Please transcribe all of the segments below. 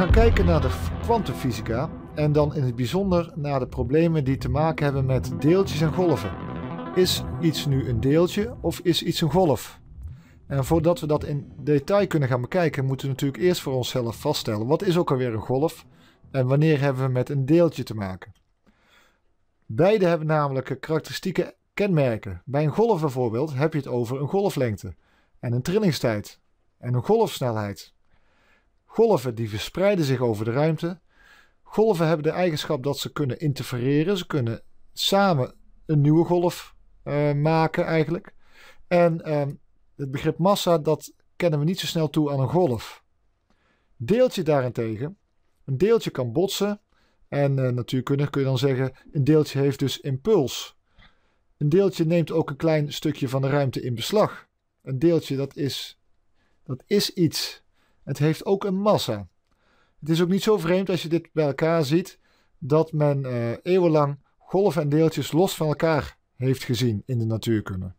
gaan kijken naar de kwantumfysica en dan in het bijzonder naar de problemen die te maken hebben met deeltjes en golven. Is iets nu een deeltje of is iets een golf? En voordat we dat in detail kunnen gaan bekijken, moeten we natuurlijk eerst voor onszelf vaststellen wat is ook alweer een golf en wanneer hebben we met een deeltje te maken. Beide hebben namelijk karakteristieke kenmerken. Bij een golf bijvoorbeeld heb je het over een golflengte en een trillingstijd en een golfsnelheid. Golven die verspreiden zich over de ruimte. Golven hebben de eigenschap dat ze kunnen interfereren. Ze kunnen samen een nieuwe golf eh, maken eigenlijk. En ehm, het begrip massa, dat kennen we niet zo snel toe aan een golf. Deeltje daarentegen. Een deeltje kan botsen. En uh, natuurkundig kun je dan zeggen, een deeltje heeft dus impuls. Een deeltje neemt ook een klein stukje van de ruimte in beslag. Een deeltje, dat is, dat is iets. Het heeft ook een massa. Het is ook niet zo vreemd als je dit bij elkaar ziet dat men uh, eeuwenlang golven en deeltjes los van elkaar heeft gezien in de natuurkunde.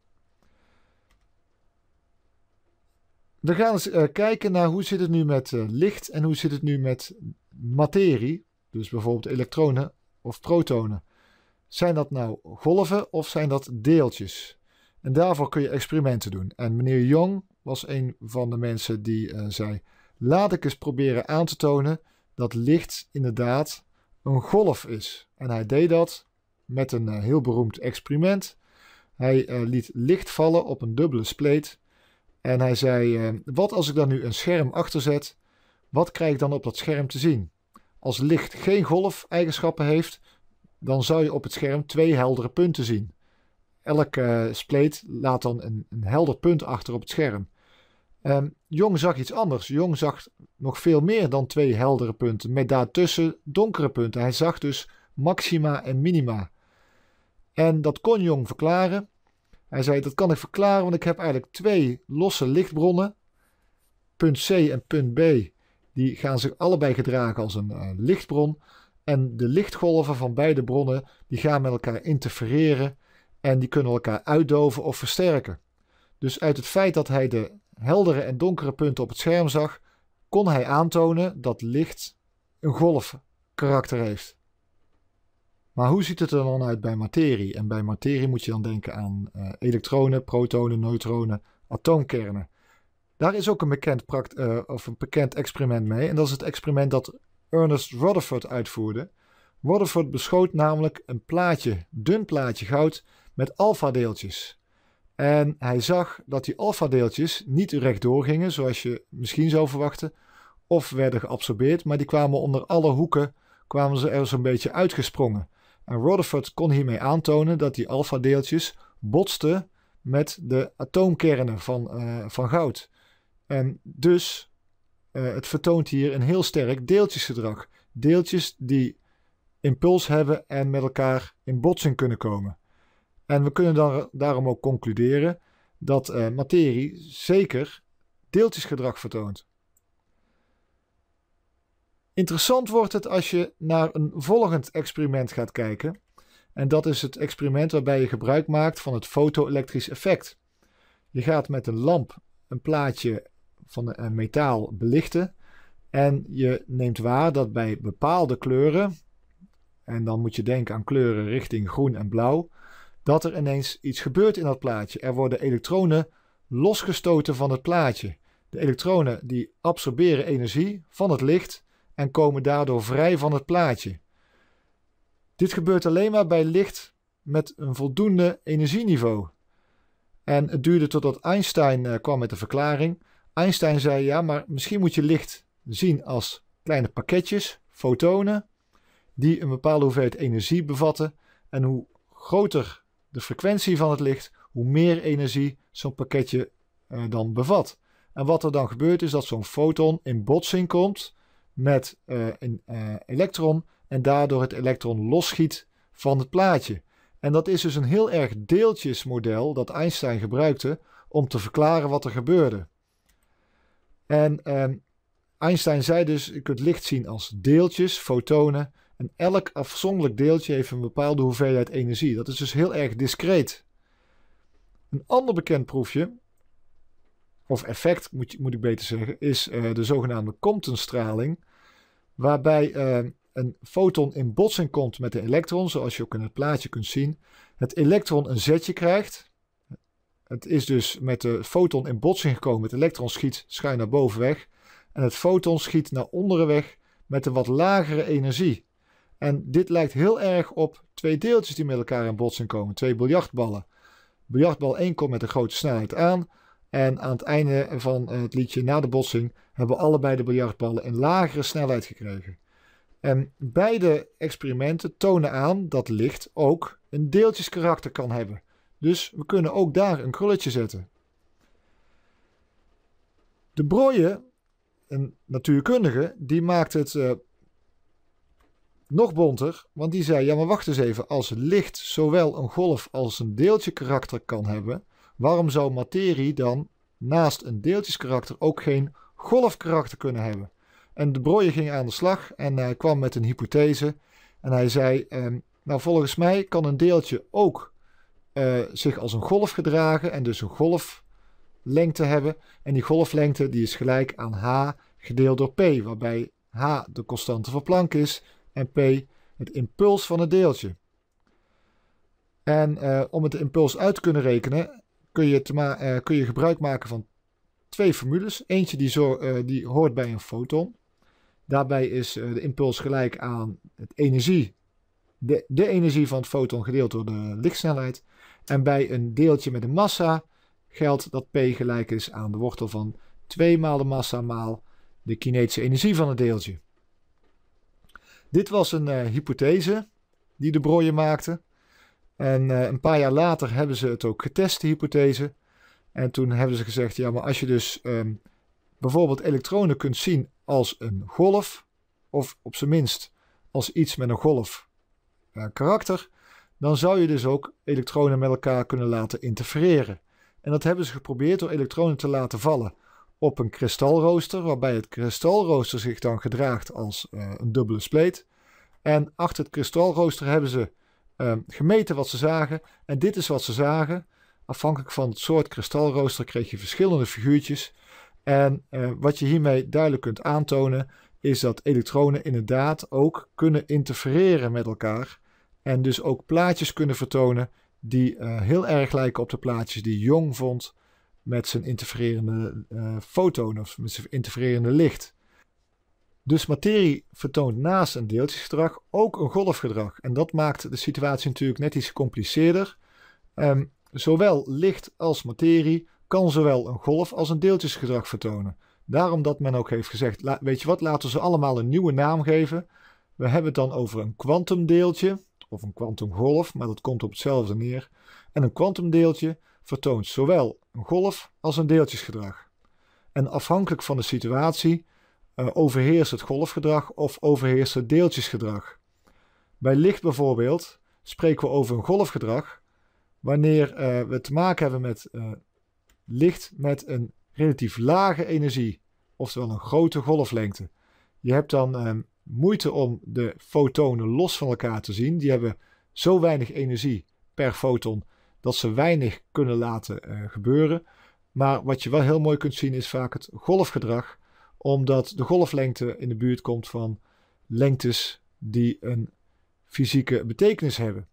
We gaan eens eh, kijken naar hoe zit het nu met eh, licht en hoe zit het nu met materie, dus bijvoorbeeld elektronen of protonen. Zijn dat nou golven of zijn dat deeltjes? En daarvoor kun je experimenten doen. En meneer Jong was een van de mensen die zei: laat ik eens proberen aan te tonen dat licht inderdaad een golf is. En hij deed dat met een eh, heel beroemd experiment. Hij eh, liet licht vallen op een dubbele spleet. En hij zei: eh, Wat als ik dan nu een scherm achterzet? Wat krijg ik dan op dat scherm te zien? Als licht geen golf-eigenschappen heeft, dan zou je op het scherm twee heldere punten zien. Elke spleet laat dan een, een helder punt achter op het scherm. Ehm, Jong zag iets anders. Jong zag nog veel meer dan twee heldere punten, met daartussen donkere punten. Hij zag dus maxima en minima. En dat kon Jong verklaren. Hij zei: Dat kan ik verklaren, want ik heb eigenlijk twee losse lichtbronnen. Punt C en punt B, die gaan zich allebei gedragen als een eh, lichtbron. En de lichtgolven van beide bronnen die gaan met elkaar interfereren en die kunnen elkaar uitdoven of versterken. Dus uit het feit dat hij de heldere en donkere punten op het scherm zag, kon hij aantonen dat licht een golfkarakter heeft. Maar hoe ziet het er dan uit bij materie? En bij materie moet je dan denken aan eh, elektronen, protonen, neutronen, atoomkernen. Daar is ook een bekend, uh, of een bekend experiment mee. En dat is het experiment dat Ernest Rutherford uitvoerde. Rutherford beschoot namelijk een plaatje, dun plaatje goud, met alfa-deeltjes. En hij zag dat die alfa-deeltjes niet rechtdoor gingen, zoals je misschien zou verwachten, of werden geabsorbeerd, maar die kwamen onder alle hoeken, kwamen ze er zo'n beetje uitgesprongen. En Rutherford kon hiermee aantonen dat die alfa-deeltjes botsten met de atoomkernen van, eh, van goud. En dus, uh, het vertoont hier een heel sterk deeltjesgedrag. Deeltjes die impuls hebben en met elkaar in botsing kunnen komen. En we kunnen dan, daarom ook concluderen dat eh, materie zeker deeltjesgedrag vertoont. Interessant wordt het als je naar een volgend experiment gaat kijken. En dat is het experiment waarbij je gebruik maakt van het foto-elektrisch effect. Je gaat met een lamp een plaatje van een eh, metaal belichten. En je neemt waar dat bij bepaalde kleuren, en dan moet je denken aan kleuren richting groen en blauw, dat er ineens iets gebeurt in dat plaatje. Er worden elektronen losgestoten van het plaatje. De elektronen die absorberen energie van het licht en komen daardoor vrij van het plaatje. Dit gebeurt alleen maar bij licht met een voldoende energieniveau. En het duurde totdat Einstein eh, kwam met de verklaring. Einstein zei ja, maar misschien moet je licht zien als kleine pakketjes, fotonen, die een bepaalde hoeveelheid energie bevatten. En hoe groter de frequentie van het licht, hoe meer energie zo'n pakketje eh, dan bevat. En wat er dan gebeurt is dat zo'n foton in botsing komt met eh, een eh, elektron en daardoor het elektron losschiet van het plaatje. En dat is dus een heel erg deeltjesmodel dat Einstein gebruikte om te verklaren wat er gebeurde. En ehm, Einstein zei dus, je kunt licht zien als deeltjes, fotonen, en elk afzonderlijk deeltje heeft een bepaalde hoeveelheid energie. Dat is dus heel erg discreet. Een ander bekend proefje, of effect moet, moet ik beter zeggen, is eh, de zogenaamde Comptonstraling. Waarbij eh, een foton in botsing komt met een elektron, zoals je ook in het plaatje kunt zien. Het elektron een zetje krijgt. Het is dus met de foton in botsing gekomen. Het elektron schiet schuin naar boven weg. En het foton schiet naar onderen weg met een wat lagere energie. En dit lijkt heel erg op twee deeltjes die met elkaar in botsing komen. Twee biljartballen. Biljartbal 1 komt met een grote snelheid aan. En aan het einde van eh, het liedje na de botsing hebben allebei de biljartballen een lagere snelheid gekregen. En beide experimenten tonen aan dat licht ook een deeltjeskarakter kan hebben. Dus we kunnen ook daar een krulletje zetten. De brooien, een natuurkundige, die maakt het eh, nog bonter, want die zei: Ja, maar wacht eens even. Als licht zowel een golf als een deeltje karakter kan hebben, waarom zou materie dan naast een deeltjeskarakter ook geen golfkarakter kunnen hebben? En de Brooijer ging aan de slag en hij kwam met een hypothese. En hij zei: ehm, Nou, volgens mij kan een deeltje ook eh, zich als een golf gedragen en dus een golflengte hebben. En die golflengte die is gelijk aan h gedeeld door p, waarbij h de constante van Planck is en P het impuls van het deeltje. En eh, om het de impuls uit te kunnen rekenen, kun je, eh, kun je gebruik maken van twee formules. Eentje die, zo, eh, die hoort bij een foton. Daarbij is de impuls gelijk aan het energie, de, de energie van het foton gedeeld door de lichtsnelheid. En bij een deeltje met een massa geldt dat P gelijk is aan de wortel van 2 maal de massa maal de kinetische energie van het deeltje. Dit was een eh, hypothese die de brooien maakte. En eh, een paar jaar later hebben ze het ook getest, de hypothese. En toen hebben ze gezegd, ja, maar als je dus ehm, bijvoorbeeld elektronen kunt zien als een golf, of op zijn minst als iets met een golf eh, karakter, dan zou je dus ook elektronen met elkaar kunnen laten interfereren. En dat hebben ze geprobeerd door elektronen te laten vallen op een kristalrooster, waarbij het kristalrooster zich dan gedraagt als eh, een dubbele spleet. En achter het kristalrooster hebben ze ehm, gemeten wat ze zagen. En dit is wat ze zagen. Afhankelijk van het soort kristalrooster kreeg je verschillende figuurtjes. En eh, wat je hiermee duidelijk kunt aantonen, is dat elektronen inderdaad ook kunnen interfereren met elkaar. En dus ook plaatjes kunnen vertonen die eh, heel erg lijken op de plaatjes die Jong vond met zijn interfererende uh, of met zijn interfererende licht. Dus materie vertoont naast een deeltjesgedrag ook een golfgedrag. En dat maakt de situatie natuurlijk net iets gecompliceerder. Um, zowel licht als materie kan zowel een golf als een deeltjesgedrag vertonen. Daarom dat men ook heeft gezegd, weet je wat, laten we ze allemaal een nieuwe naam geven. We hebben het dan over een kwantumdeeltje of een kwantumgolf, maar dat komt op hetzelfde neer. En een kwantumdeeltje, vertoont zowel een golf als een deeltjesgedrag. En afhankelijk van de situatie eh, overheerst het golfgedrag of overheerst het deeltjesgedrag. Bij licht bijvoorbeeld spreken we over een golfgedrag wanneer eh, we te maken hebben met eh, licht met een relatief lage energie, oftewel een grote golflengte. Je hebt dan ehm, moeite om de fotonen los van elkaar te zien. Die hebben zo weinig energie per foton dat ze weinig kunnen laten eh, gebeuren. Maar wat je wel heel mooi kunt zien is vaak het golfgedrag, omdat de golflengte in de buurt komt van lengtes die een fysieke betekenis hebben.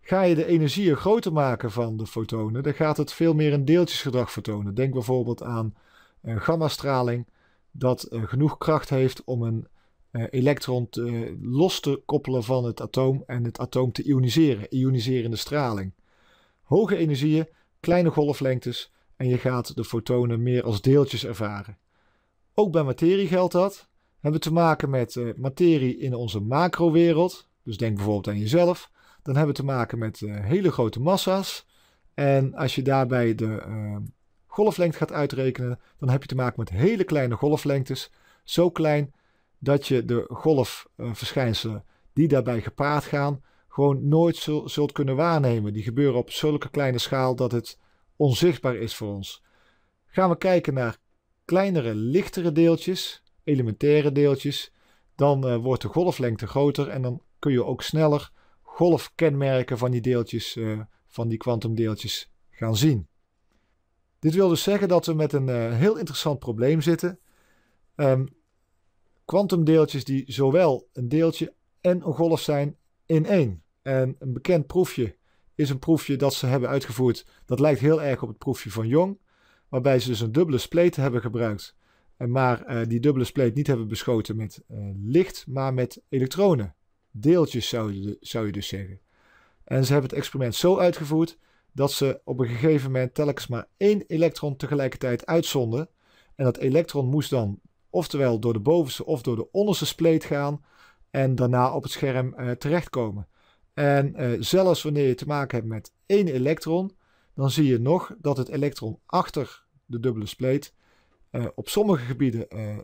Ga je de energieën groter maken van de fotonen, dan gaat het veel meer een deeltjesgedrag vertonen. Denk bijvoorbeeld aan een eh, gammastraling, dat eh, genoeg kracht heeft om een elektron los te koppelen van het atoom en het atoom te ioniseren, ioniserende straling. Hoge energieën, kleine golflengtes en je gaat de fotonen meer als deeltjes ervaren. Ook bij materie geldt dat. We hebben te maken met eh, materie in onze macrowereld, dus denk bijvoorbeeld aan jezelf. Dan hebben we te maken met eh, hele grote massa's. En als je daarbij de eh, golflengte gaat uitrekenen, dan heb je te maken met hele kleine golflengtes. Zo klein dat je de golfverschijnselen die daarbij gepaard gaan gewoon nooit zult kunnen waarnemen. Die gebeuren op zulke kleine schaal dat het onzichtbaar is voor ons. Gaan we kijken naar kleinere, lichtere deeltjes, elementaire deeltjes, dan eh, wordt de golflengte groter en dan kun je ook sneller golfkenmerken van die deeltjes, eh, van die kwantumdeeltjes gaan zien. Dit wil dus zeggen dat we met een eh, heel interessant probleem zitten. Ehm, kwantumdeeltjes die zowel een deeltje en een golf zijn in één. En een bekend proefje is een proefje dat ze hebben uitgevoerd. Dat lijkt heel erg op het proefje van Jong. Waarbij ze dus een dubbele spleet hebben gebruikt. En maar eh, die dubbele spleet niet hebben beschoten met eh, licht, maar met elektronen. Deeltjes zou je, zou je dus zeggen. En ze hebben het experiment zo uitgevoerd dat ze op een gegeven moment telkens maar één elektron tegelijkertijd uitzonden. En dat elektron moest dan oftewel door de bovenste of door de onderste spleet gaan en daarna op het scherm eh, terechtkomen. En eh, zelfs wanneer je te maken hebt met één elektron, dan zie je nog dat het elektron achter de dubbele spleet eh, op sommige gebieden eh,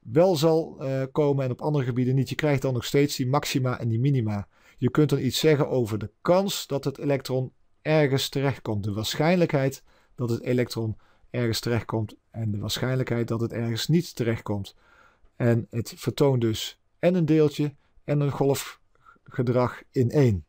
wel zal komen en op andere gebieden niet. Je krijgt dan nog steeds die maxima en die minima. Je kunt dan iets zeggen over de kans dat het elektron ergens terechtkomt. De waarschijnlijkheid dat het elektron ergens terechtkomt en de waarschijnlijkheid dat het ergens niet terechtkomt. En het vertoont dus en een deeltje en een golf gedrag in één.